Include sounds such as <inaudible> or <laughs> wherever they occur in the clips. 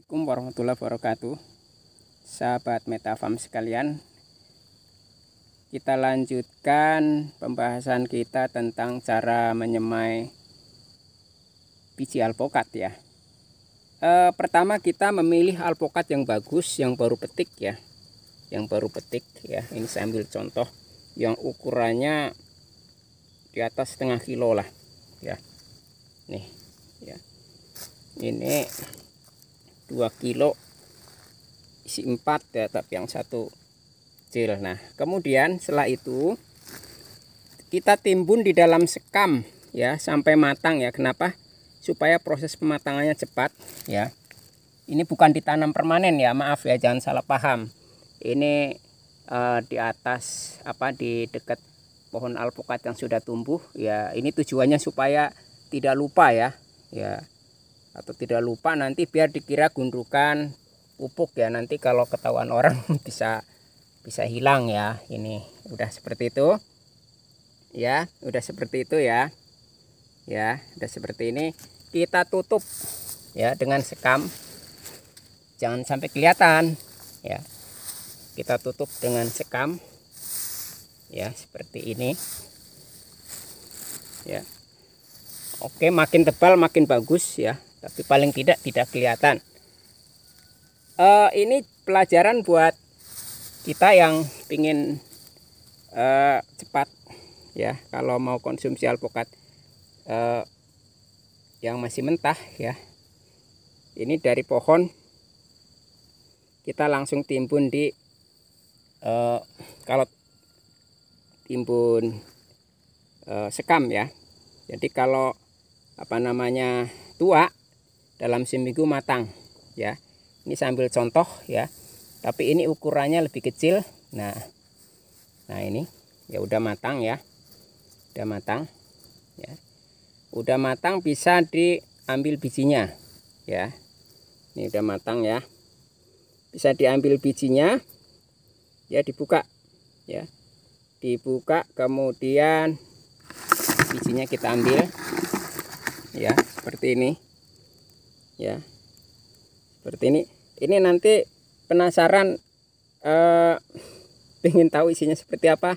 Assalamualaikum warahmatullahi wabarakatuh Sahabat Metafam sekalian Kita lanjutkan pembahasan kita tentang cara menyemai biji alpukat ya e, Pertama kita memilih alpukat yang bagus yang baru petik ya Yang baru petik ya Ini saya ambil contoh yang ukurannya di atas setengah kilo lah ya Nih ya ini 2 kilo isi 4 ya tapi yang satu kecil nah kemudian setelah itu kita timbun di dalam sekam ya sampai matang ya kenapa supaya proses pematangannya cepat ya ini bukan ditanam permanen ya maaf ya jangan salah paham ini uh, di atas apa di dekat pohon alpukat yang sudah tumbuh ya ini tujuannya supaya tidak lupa ya ya atau tidak lupa nanti biar dikira gundukan pupuk ya nanti kalau ketahuan orang <laughs> bisa bisa hilang ya ini udah seperti itu ya udah seperti itu ya ya udah seperti ini kita tutup ya dengan sekam jangan sampai kelihatan ya kita tutup dengan sekam ya seperti ini ya oke makin tebal makin bagus ya tapi paling tidak tidak kelihatan uh, ini pelajaran buat kita yang ingin uh, eh, cepat ya kalau mau konsumsi alpukat uh, yang masih mentah ya ini dari pohon kita langsung timbun di uh, kalau timbun uh, sekam ya jadi kalau apa namanya tua dalam seminggu matang ya ini sambil contoh ya tapi ini ukurannya lebih kecil nah nah ini ya udah matang ya udah matang ya udah matang bisa diambil bijinya ya ini udah matang ya bisa diambil bijinya ya dibuka ya dibuka kemudian bijinya kita ambil ya seperti ini ya seperti ini ini nanti penasaran eh, ingin <laughs> tahu isinya seperti apa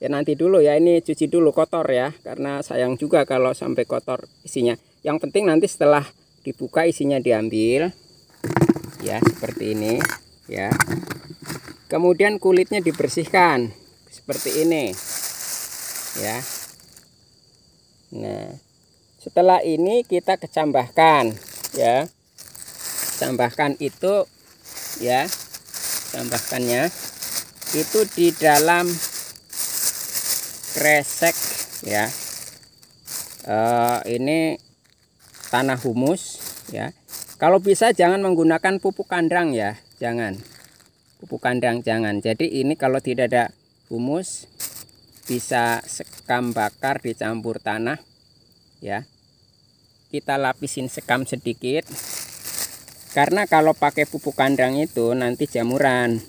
ya nanti dulu ya ini cuci dulu kotor ya karena sayang juga kalau sampai kotor isinya yang penting nanti setelah dibuka isinya diambil ya seperti ini ya kemudian kulitnya dibersihkan seperti ini ya nah setelah ini kita kecambahkan ya tambahkan itu ya tambahkannya itu di dalam kresek ya e, ini tanah humus ya kalau bisa jangan menggunakan pupuk kandang ya jangan pupuk kandang jangan jadi ini kalau tidak ada humus bisa sekam bakar dicampur tanah ya kita lapisin sekam sedikit karena kalau pakai pupuk kandang itu nanti jamuran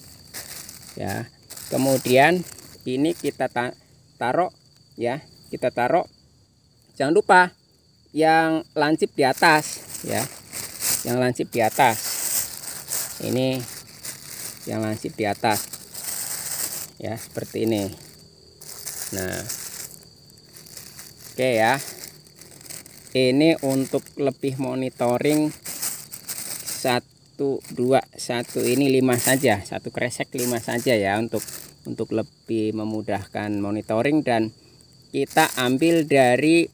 ya kemudian ini kita ta taruh ya kita taruh jangan lupa yang lancip di atas ya yang lancip di atas ini yang lancip di atas ya seperti ini nah oke ya ini untuk lebih monitoring satu dua satu ini lima saja satu kresek lima saja ya untuk untuk lebih memudahkan monitoring dan kita ambil dari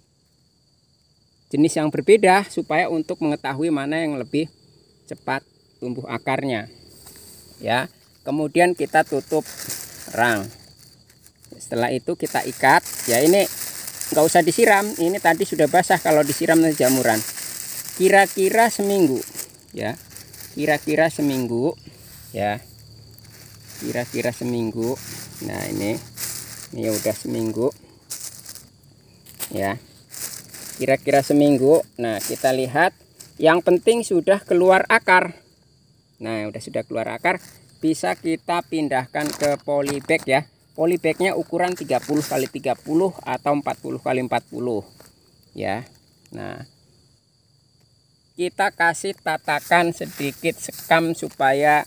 jenis yang berbeda supaya untuk mengetahui mana yang lebih cepat tumbuh akarnya ya kemudian kita tutup rang setelah itu kita ikat ya ini nggak usah disiram ini tadi sudah basah kalau disiram jamuran kira-kira seminggu ya kira-kira seminggu ya kira-kira seminggu nah ini ini ya udah seminggu ya kira-kira seminggu nah kita lihat yang penting sudah keluar akar nah udah sudah keluar akar bisa kita pindahkan ke polybag ya polybagnya ukuran 30 kali 30 atau 40 kali 40 ya nah kita kasih tatakan sedikit sekam supaya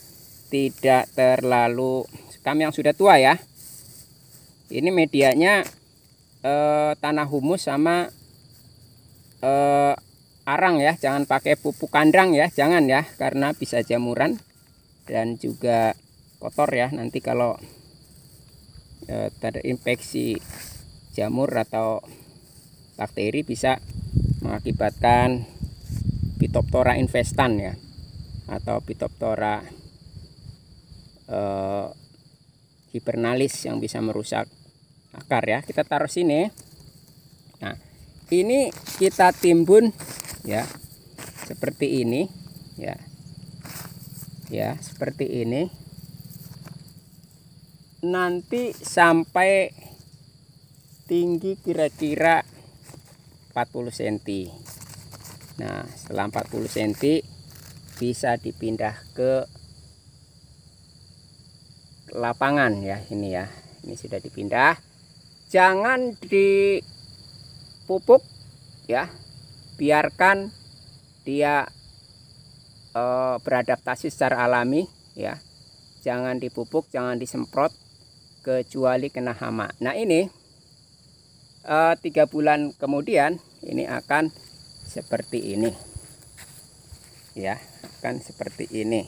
tidak terlalu sekam yang sudah tua ya ini medianya eh, tanah humus sama eh, arang ya jangan pakai pupuk kandang ya jangan ya karena bisa jamuran dan juga kotor ya nanti kalau e, terinfeksi jamur atau bakteri bisa mengakibatkan pitoptora infestan ya atau pitoptora e, eh, hibernalis yang bisa merusak akar ya. Kita taruh sini. Nah, ini kita timbun ya. Seperti ini ya. Ya, seperti ini nanti sampai tinggi kira-kira 40 cm nah setelah 40 cm bisa dipindah ke lapangan ya ini ya ini sudah dipindah jangan dipupuk ya biarkan dia e, beradaptasi secara alami ya jangan dipupuk jangan disemprot kecuali kena hama. Nah ini eh, tiga bulan kemudian ini akan seperti ini ya akan seperti ini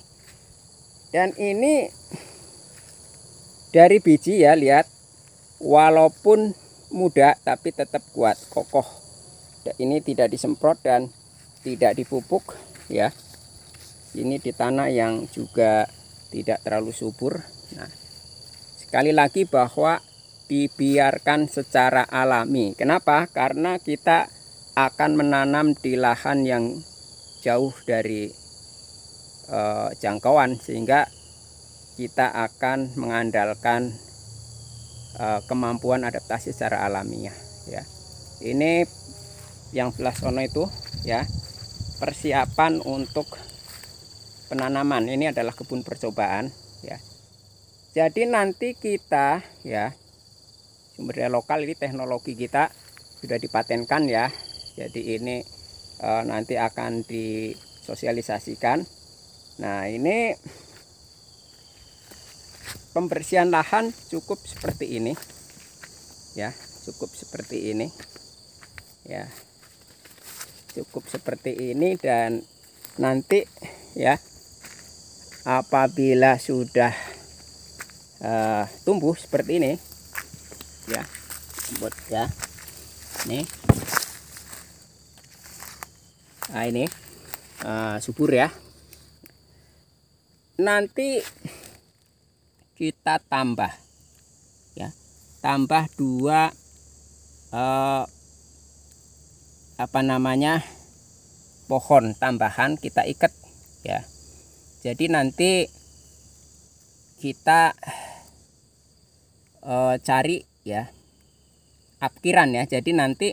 dan ini dari biji ya lihat walaupun muda tapi tetap kuat kokoh ini tidak disemprot dan tidak dipupuk ya ini di tanah yang juga tidak terlalu subur nah Sekali lagi bahwa dibiarkan secara alami. Kenapa? Karena kita akan menanam di lahan yang jauh dari e, jangkauan sehingga kita akan mengandalkan e, kemampuan adaptasi secara alamiah ya. Ini yang belas sono itu ya. Persiapan untuk penanaman ini adalah kebun percobaan ya. Jadi nanti kita ya sumber daya lokal ini teknologi kita sudah dipatenkan ya. Jadi ini e, nanti akan disosialisasikan. Nah, ini pembersihan lahan cukup seperti ini. Ya, cukup seperti ini. Ya. Cukup seperti ini dan nanti ya apabila sudah uh, tumbuh seperti ini ya buat ya ini nah ini uh, subur ya nanti kita tambah ya tambah dua uh, apa namanya pohon tambahan kita ikat ya jadi nanti kita e, cari ya apkiran ya jadi nanti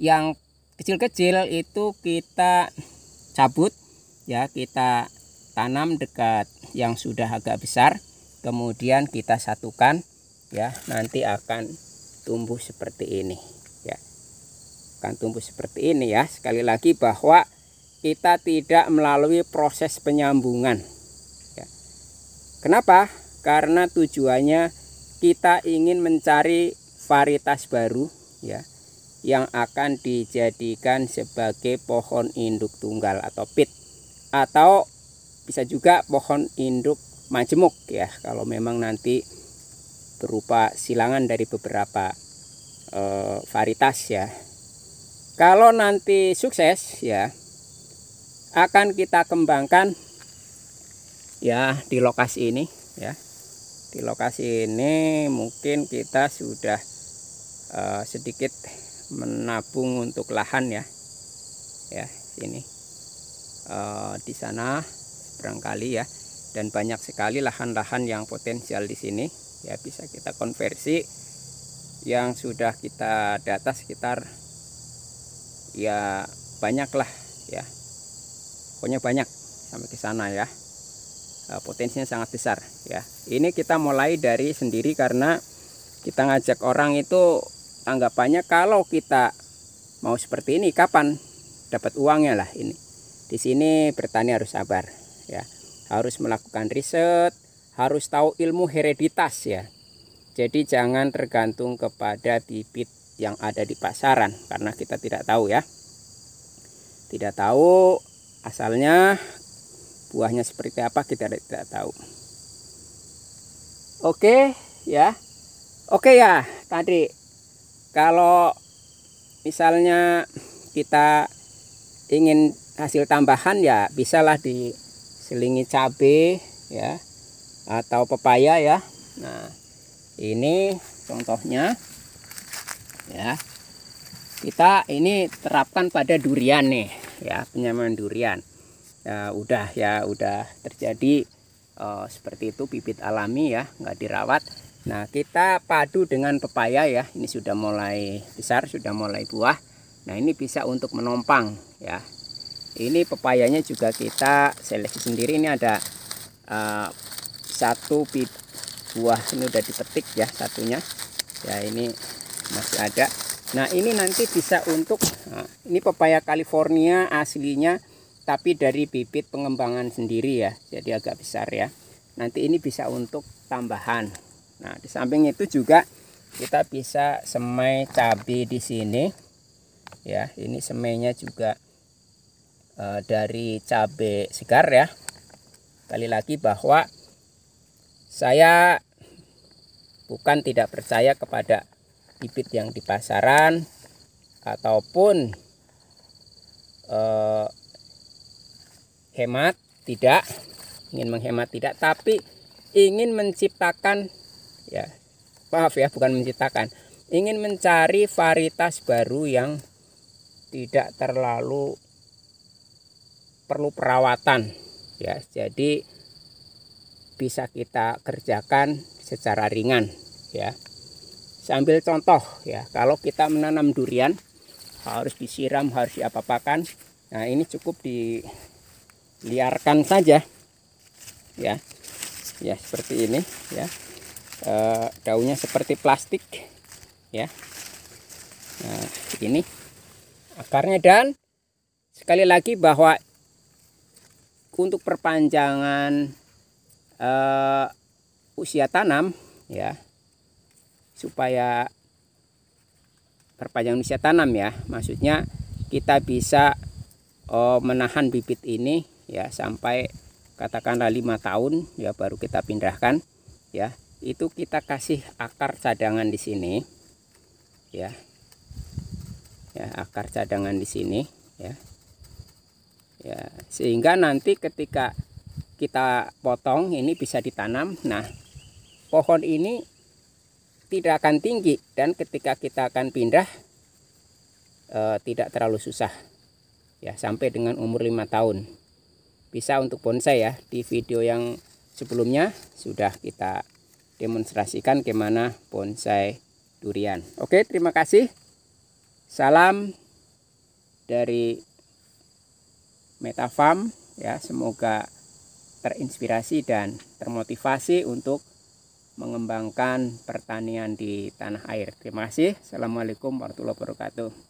yang kecil-kecil itu kita cabut ya kita tanam dekat yang sudah agak besar kemudian kita satukan ya nanti akan tumbuh seperti ini ya akan tumbuh seperti ini ya sekali lagi bahwa kita tidak melalui proses penyambungan ya. kenapa karena tujuannya kita ingin mencari varietas baru ya yang akan dijadikan sebagai pohon induk tunggal atau pit atau bisa juga pohon induk majemuk ya kalau memang nanti berupa silangan dari beberapa e, varietas ya kalau nanti sukses ya akan kita kembangkan ya di lokasi ini ya di lokasi ini mungkin kita sudah uh, sedikit menabung untuk lahan ya ya sini uh, di sana barangkali ya dan banyak sekali lahan-lahan yang potensial di sini ya bisa kita konversi yang sudah kita data sekitar ya banyaklah ya pokoknya banyak sampai ke sana ya Eh, potensinya sangat besar ya ini kita mulai dari sendiri karena kita ngajak orang itu anggapannya kalau kita mau seperti ini kapan dapat uangnya lah ini di sini bertani harus sabar ya harus melakukan riset harus tahu ilmu hereditas ya jadi jangan tergantung kepada bibit yang ada di pasaran karena kita tidak tahu ya tidak tahu asalnya buahnya seperti apa kita tidak tahu oke ya oke ya tadi kalau misalnya kita ingin hasil tambahan ya bisalah diselingi cabe ya atau pepaya ya nah ini contohnya ya kita ini terapkan pada durian nih ya penyaman durian ya udah ya udah terjadi uh, seperti itu bibit alami ya nggak dirawat nah kita padu dengan pepaya ya ini sudah mulai besar sudah mulai buah nah ini bisa untuk menompang ya ini pepayanya juga kita seleksi sendiri ini ada uh, satu bit buah ini udah dipetik ya satunya ya ini masih ada nah ini nanti bisa untuk nah, ini pepaya California aslinya tapi dari bibit pengembangan sendiri ya jadi agak besar ya nanti ini bisa untuk tambahan nah di samping itu juga kita bisa semai cabe di sini ya ini semainya juga e, dari cabe segar ya kali lagi bahwa saya bukan tidak percaya kepada bibit yang di pasaran ataupun eh, hemat tidak ingin menghemat tidak tapi ingin menciptakan ya maaf ya bukan menciptakan ingin mencari varietas baru yang tidak terlalu perlu perawatan ya jadi bisa kita kerjakan secara ringan ya sambil contoh ya kalau kita menanam durian harus disiram harus diapapakan apakan nah ini cukup di liarkan saja ya ya seperti ini ya e, daunnya seperti plastik ya nah, ini akarnya dan sekali lagi bahwa untuk perpanjangan e, usia tanam ya supaya perpanjang usia tanam ya maksudnya kita bisa e, menahan bibit ini ya sampai katakanlah lima tahun ya baru kita pindahkan ya itu kita kasih akar cadangan di sini ya ya akar cadangan di sini ya ya sehingga nanti ketika kita potong ini bisa ditanam nah pohon ini tidak akan tinggi dan ketika kita akan pindah eh, tidak terlalu susah ya sampai dengan umur lima tahun bisa untuk bonsai ya di video yang sebelumnya sudah kita demonstrasikan gimana bonsai durian oke terima kasih salam dari Metafarm ya semoga terinspirasi dan termotivasi untuk mengembangkan pertanian di tanah air. Terima kasih. Assalamualaikum warahmatullahi wabarakatuh.